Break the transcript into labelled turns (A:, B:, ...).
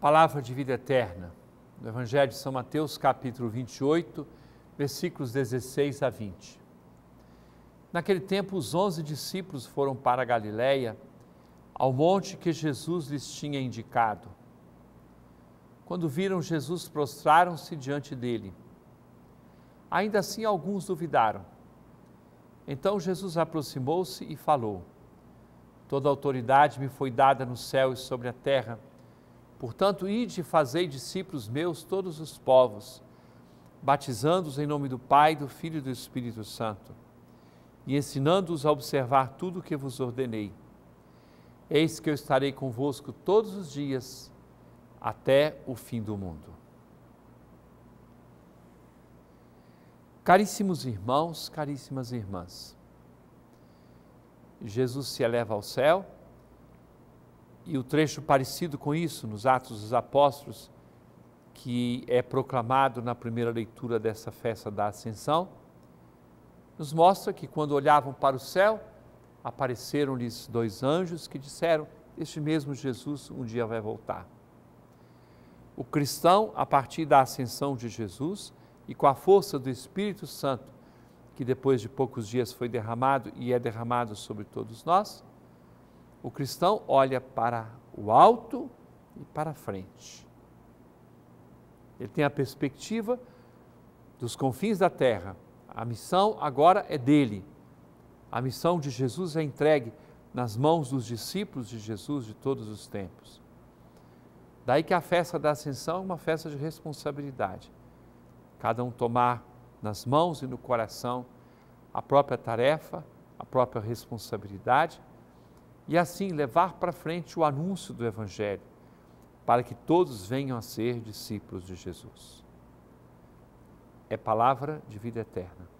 A: Palavra de vida eterna, do Evangelho de São Mateus, capítulo 28, versículos 16 a 20. Naquele tempo, os onze discípulos foram para a Galiléia, ao monte que Jesus lhes tinha indicado. Quando viram Jesus, prostraram-se diante dele. Ainda assim, alguns duvidaram. Então Jesus aproximou-se e falou: Toda autoridade me foi dada no céu e sobre a terra. Portanto, ide e fazei discípulos meus todos os povos, batizando-os em nome do Pai, do Filho e do Espírito Santo, e ensinando-os a observar tudo o que vos ordenei. Eis que eu estarei convosco todos os dias, até o fim do mundo. Caríssimos irmãos, caríssimas irmãs, Jesus se eleva ao céu e o trecho parecido com isso, nos Atos dos Apóstolos, que é proclamado na primeira leitura dessa festa da Ascensão, nos mostra que quando olhavam para o céu, apareceram-lhes dois anjos que disseram: Este mesmo Jesus um dia vai voltar. O cristão, a partir da ascensão de Jesus e com a força do Espírito Santo, que depois de poucos dias foi derramado e é derramado sobre todos nós, o cristão olha para o alto e para a frente. Ele tem a perspectiva dos confins da terra. A missão agora é dele. A missão de Jesus é entregue nas mãos dos discípulos de Jesus de todos os tempos. Daí que a festa da Ascensão é uma festa de responsabilidade. Cada um tomar nas mãos e no coração a própria tarefa, a própria responsabilidade e assim levar para frente o anúncio do Evangelho, para que todos venham a ser discípulos de Jesus. É palavra de vida eterna.